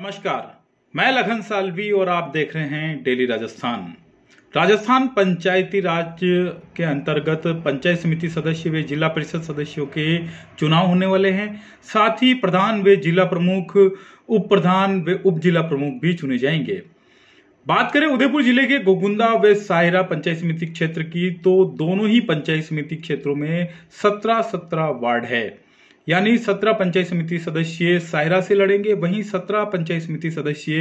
नमस्कार मैं लखन सालवी और आप देख रहे हैं डेली राजस्थान राजस्थान पंचायती राज के अंतर्गत पंचायत समिति सदस्य व जिला परिषद सदस्यों के चुनाव होने वाले हैं साथ ही प्रधान व जिला प्रमुख उप प्रधान व उप जिला प्रमुख भी चुने जाएंगे बात करें उदयपुर जिले के गोगुंदा व सायरा पंचायत समिति क्षेत्र की तो दोनों ही पंचायत समिति क्षेत्रों में सत्रह सत्रह वार्ड है यानी सत्रह पंचायत समिति सदस्य सायरा से लड़ेंगे वहीं सत्रह पंचायत समिति सदस्य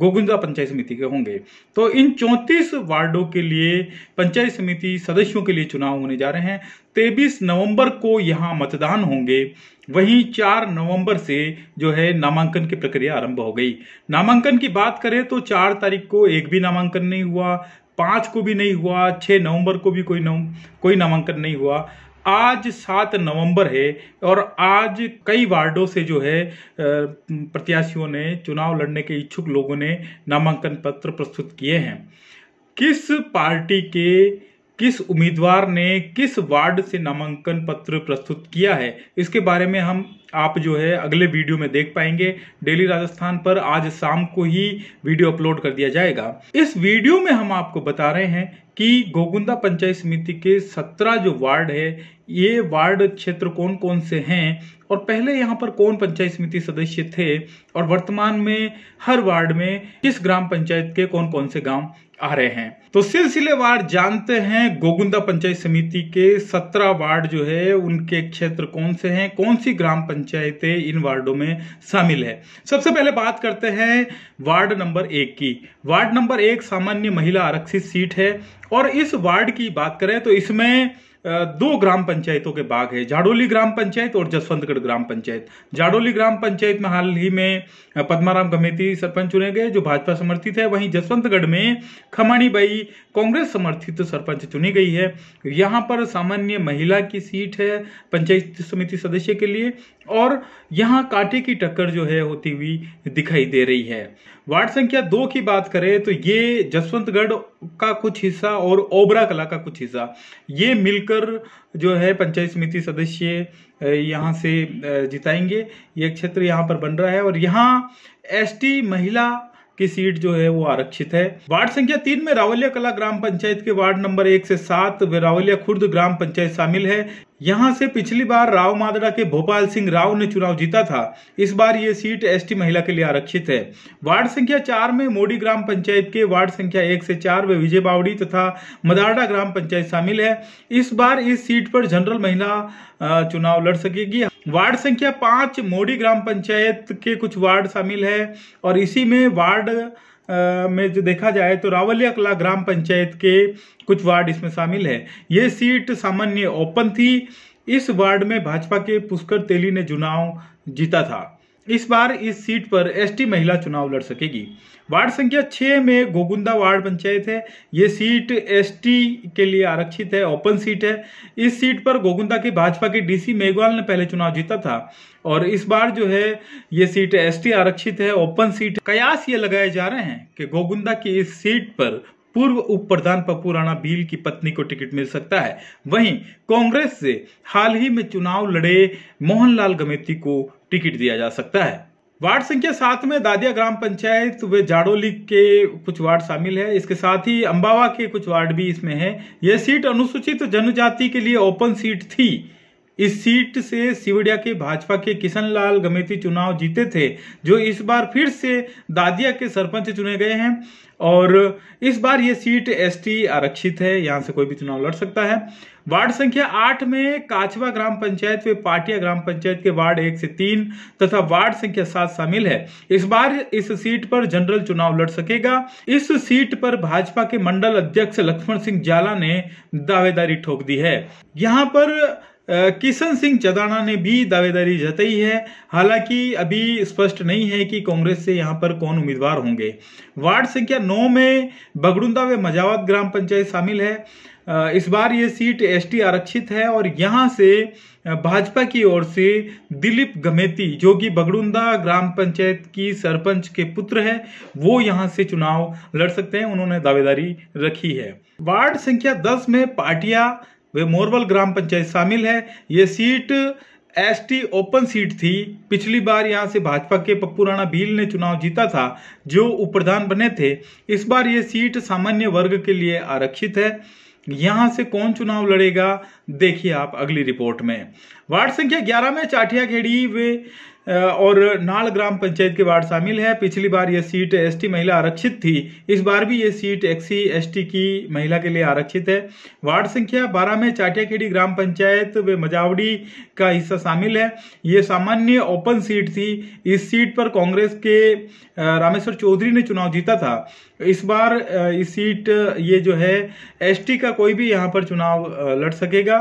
गोगुंजा पंचायत समिति के होंगे तो इन चौंतीस वार्डों के लिए पंचायत समिति सदस्यों के लिए चुनाव होने जा रहे हैं तेईस नवंबर को यहाँ मतदान होंगे वहीं चार नवंबर से जो है नामांकन की प्रक्रिया आरंभ हो गई नामांकन की बात करें तो चार तारीख को एक भी नामांकन नहीं हुआ पांच को भी नहीं हुआ छह नवंबर को भी कोई नव कोई नामांकन नहीं हुआ आज सात नवंबर है और आज कई वार्डों से जो है प्रत्याशियों ने चुनाव लड़ने के इच्छुक लोगों ने नामांकन पत्र प्रस्तुत किए हैं किस पार्टी के किस उम्मीदवार ने किस वार्ड से नामांकन पत्र प्रस्तुत किया है इसके बारे में हम आप जो है अगले वीडियो में देख पाएंगे डेली राजस्थान पर आज शाम को ही वीडियो अपलोड कर दिया जाएगा इस वीडियो में हम आपको बता रहे हैं कि गोगुंदा पंचायत समिति के सत्रह जो वार्ड है ये वार्ड क्षेत्र कौन कौन से हैं और पहले यहाँ पर कौन पंचायत समिति सदस्य थे और वर्तमान में हर वार्ड में किस ग्राम पंचायत के कौन कौन से गांव आ रहे हैं तो सिलसिलेवार जानते हैं गोगुंदा पंचायत समिति के सत्रह वार्ड जो है उनके क्षेत्र कौन से हैं कौन सी ग्राम पंचायतें इन वार्डों में शामिल है सबसे पहले बात करते हैं वार्ड नंबर एक की वार्ड नंबर एक सामान्य महिला आरक्षित सीट है और इस वार्ड की बात करें तो इसमें दो ग्राम पंचायतों के बाग है झाड़ोली ग्राम पंचायत और जसवंतगढ़ ग्राम पंचायत झाड़ोली ग्राम पंचायत में हाल ही में पद्माराम कमेटी सरपंच चुने गए जो भाजपा समर्थित है वहीं जसवंतगढ़ में खमाणी बाई कांग्रेस समर्थित सरपंच चुनी गई है यहाँ पर सामान्य महिला की सीट है पंचायत समिति सदस्य के लिए और यहाँ कांटे की टक्कर जो है होती हुई दिखाई दे रही है वार्ड संख्या दो की बात करें तो ये जसवंतगढ़ का कुछ हिस्सा और ओबरा कला का कुछ हिस्सा ये मिलकर जो है पंचायत समिति सदस्य यहाँ से जिताएंगे ये क्षेत्र यहाँ पर बन रहा है और यहाँ एसटी महिला की सीट जो है वो आरक्षित है वार्ड संख्या तीन में रावलिया कला ग्राम पंचायत के वार्ड नंबर एक से सात रावलिया खुर्द ग्राम पंचायत शामिल है यहां से पिछली बार राव मादड़ा के भोपाल सिंह राव ने चुनाव जीता था इस बार ये सीट एसटी महिला के लिए आरक्षित है वार्ड संख्या चार में मोडी ग्राम पंचायत के वार्ड संख्या एक से चार में विजय बावड़ी तथा मदारडा ग्राम पंचायत शामिल है इस बार इस सीट पर जनरल महिला चुनाव लड़ सकेगी वार्ड संख्या पांच मोडी ग्राम पंचायत के कुछ वार्ड शामिल है और इसी में वार्ड में जो देखा जाए तो रावलिया कला ग्राम पंचायत के कुछ वार्ड इसमें शामिल है ये सीट सामान्य ओपन थी इस वार्ड में भाजपा के पुष्कर तेली ने चुनाव जीता था इस बार इस सीट पर एसटी महिला चुनाव लड़ सकेगी वार्ड संख्या छः में गोगुंदा वार्ड पंचायत है ये सीट एसटी के लिए आरक्षित है ओपन सीट है इस सीट पर गोगुंदा की भाजपा के डीसी मेघवाल ने पहले चुनाव जीता था और इस बार जो है ये सीट एसटी आरक्षित है ओपन सीट कयास ये लगाए जा रहे हैं कि गोगुंदा की इस सीट पर पूर्व उप प्रधान पप्पू राणा भील की पत्नी को टिकट मिल सकता है वहीं कांग्रेस से हाल ही में चुनाव लड़े मोहनलाल गमेती को टिकट दिया जा सकता है वार्ड संख्या सात में दादिया ग्राम पंचायत व जाड़ोली के कुछ वार्ड शामिल है इसके साथ ही अंबावा के कुछ वार्ड भी इसमें है यह सीट अनुसूचित जनजाति के लिए ओपन सीट थी इस सीट से सिवड़िया के भाजपा के किशन लाल गमेती चुनाव जीते थे जो इस बार फिर से दादिया के सरपंच चुने गए हैं और इस बार ये सीट एसटी आरक्षित है यहाँ से कोई भी चुनाव लड़ सकता है वार्ड संख्या आठ में काछवा ग्राम पंचायत वे पाटिया ग्राम पंचायत के वार्ड एक से तीन तथा वार्ड संख्या सात शामिल है इस बार इस सीट पर जनरल चुनाव लड़ सकेगा इस सीट पर भाजपा के मंडल अध्यक्ष लक्ष्मण सिंह जाला ने दावेदारी ठोक दी है यहाँ पर किशन सिंह चदाना ने भी दावेदारी जताई है हालांकि अभी स्पष्ट नहीं है कि कांग्रेस से यहां पर कौन उम्मीदवार होंगे वार्ड संख्या नौ में बगड़ुंदा व मजावत ग्राम पंचायत शामिल है इस बार ये सीट एसटी आरक्षित है और यहां से भाजपा की ओर से दिलीप गमेती जो कि बगड़ुंदा ग्राम पंचायत की सरपंच के पुत्र है वो यहां से चुनाव लड़ सकते हैं उन्होंने दावेदारी रखी है वार्ड संख्या 10 में पाटिया वे मोरवल ग्राम पंचायत शामिल है ये सीट एसटी ओपन सीट थी पिछली बार यहाँ से भाजपा के पप्पू राणा भील ने चुनाव जीता था जो उप प्रधान बने थे इस बार ये सीट सामान्य वर्ग के लिए आरक्षित है यहां से कौन चुनाव लड़ेगा देखिए आप अगली रिपोर्ट में वार्ड संख्या 11 में चाटिया खेड़ी वे और नाल ग्राम पंचायत के वार्ड शामिल है पिछली बार यह सीट एसटी महिला आरक्षित थी इस बार भी ये सीट एक्सी एसटी की महिला के लिए आरक्षित है वार्ड संख्या बारह में चाटियाखेड़ी ग्राम पंचायत व मजावड़ी का हिस्सा शामिल है ये सामान्य ओपन सीट थी इस सीट पर कांग्रेस के रामेश्वर चौधरी ने चुनाव जीता था इस बार इस सीट ये जो है एस का कोई भी यहाँ पर चुनाव लड़ सकेगा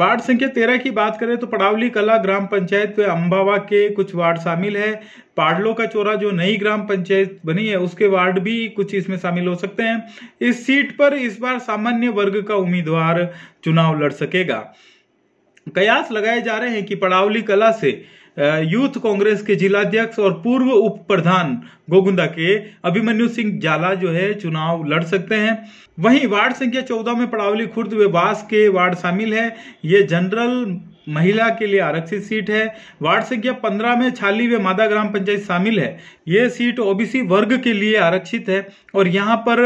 वार्ड संख्या तेरह की बात करें तो पड़ावली कला ग्राम पंचायत व अम्बावा के कुछ वार्ड शामिल है पाडलो का चोरा जो नई ग्राम पंचायत बनी है उसके वार्ड भी कुछ इसमें शामिल हो सकते हैं इस सीट पर इस बार सामान्य वर्ग का उम्मीदवार चुनाव लड़ सकेगा कयास लगाए जा रहे हैं कि पड़ावली कला से यूथ कांग्रेस के जिलाध्यक्ष और पूर्व उप प्रधान गोगुंदा के अभिमन्यु सिंह जाला जो है चुनाव लड़ सकते हैं वहीं वार्ड संख्या चौदह में पड़ावली खुर्द वे बास के वार्ड शामिल है ये जनरल महिला के लिए आरक्षित सीट है वार्ड संख्या पंद्रह में छाली वे मादा ग्राम पंचायत शामिल है ये सीट ओबीसी वर्ग के लिए आरक्षित है और यहाँ पर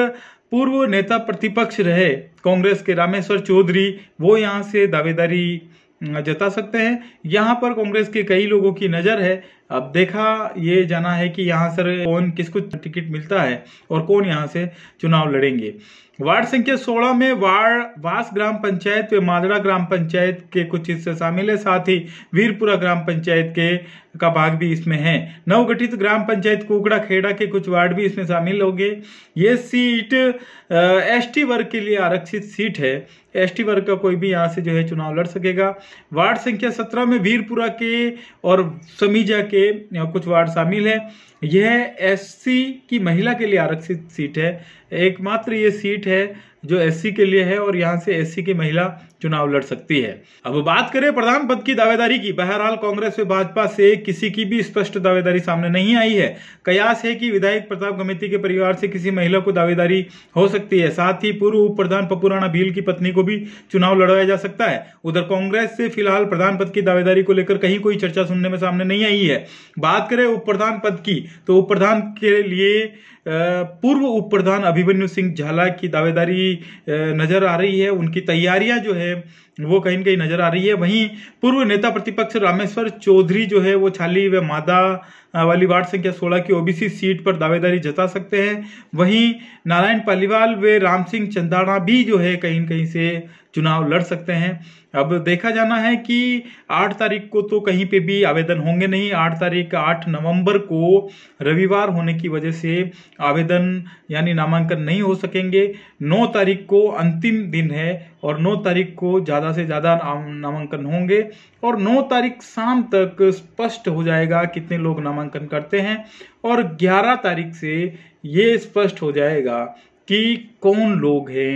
पूर्व नेता प्रतिपक्ष रहे कांग्रेस के रामेश्वर चौधरी वो यहाँ से दावेदारी जता सकते हैं यहाँ पर कांग्रेस के कई लोगों की नज़र है अब देखा ये जाना है कि यहाँ सर कौन किसको टिकट मिलता है और कौन यहाँ से चुनाव लड़ेंगे वार्ड संख्या 16 में वार्ड वास ग्राम पंचायत व मादड़ा ग्राम पंचायत के कुछ हिस्से शामिल है साथ ही वीरपुरा ग्राम पंचायत के का भाग भी इसमें है नवगठित ग्राम पंचायत कुकड़ा खेड़ा के कुछ वार्ड भी इसमें शामिल होंगे ये सीट एसटी वर्ग के लिए आरक्षित सीट है एसटी वर्ग का कोई भी यहाँ से जो है चुनाव लड़ सकेगा वार्ड संख्या सत्रह में वीरपुरा के और समीजा के कुछ वार्ड शामिल है यह एससी की महिला के लिए आरक्षित सीट है एकमात्र ये सीट है जो एससी के लिए है और यहाँ से एससी की महिला चुनाव लड़ सकती है अब बात करें प्रधान पद की दावेदारी की बहरहाल कांग्रेस व भाजपा से किसी की भी स्पष्ट दावेदारी सामने नहीं आई है कयास है कि विधायक प्रताप कमेटी के परिवार से किसी महिला को दावेदारी हो सकती है साथ ही पूर्व उप प्रधान पपुराणा भील की पत्नी को भी चुनाव लड़वाया जा सकता है उधर कांग्रेस से फिलहाल प्रधान पद की दावेदारी को लेकर कहीं कोई चर्चा सुनने में सामने नहीं आई है बात करें उप प्रधान पद की तो उप प्रधान के लिए पूर्व उप प्रधान अभिमन्यु सिंह झाला की दावेदारी नजर आ रही है उनकी तैयारियां जो है वो कहीं कहीं नजर आ रही है वहीं पूर्व नेता प्रतिपक्ष रामेश्वर चौधरी जो है वो छाली व मादा वाली वार्ड संख्या सोलह की ओबीसी सीट पर दावेदारी जता सकते हैं वहीं नारायण पालीवाल व राम सिंह चंदाणा भी जो है कहीं कहीं से चुनाव लड़ सकते हैं अब देखा जाना है कि आठ तारीख को तो कहीं पे भी आवेदन होंगे नहीं आठ तारीख आठ नवंबर को रविवार होने की वजह से आवेदन यानी नामांकन नहीं हो सकेंगे नौ तारीख को अंतिम दिन है और 9 तारीख को ज़्यादा से ज़्यादा नामांकन होंगे और 9 तारीख शाम तक स्पष्ट हो जाएगा कितने लोग नामांकन करते हैं और ग्यारह तारीख से ये स्पष्ट हो जाएगा कि कौन लोग हैं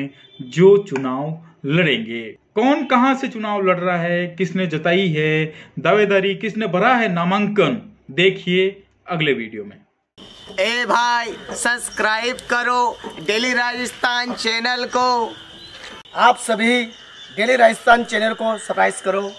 जो चुनाव लड़ेंगे कौन कहां से चुनाव लड़ रहा है किसने जताई है दावेदारी किसने भरा है नामांकन देखिए अगले वीडियो में ए भाई सब्सक्राइब करो डेली राजस्थान चैनल को आप सभी डेली राजस्थान चैनल को सब्सक्राइब करो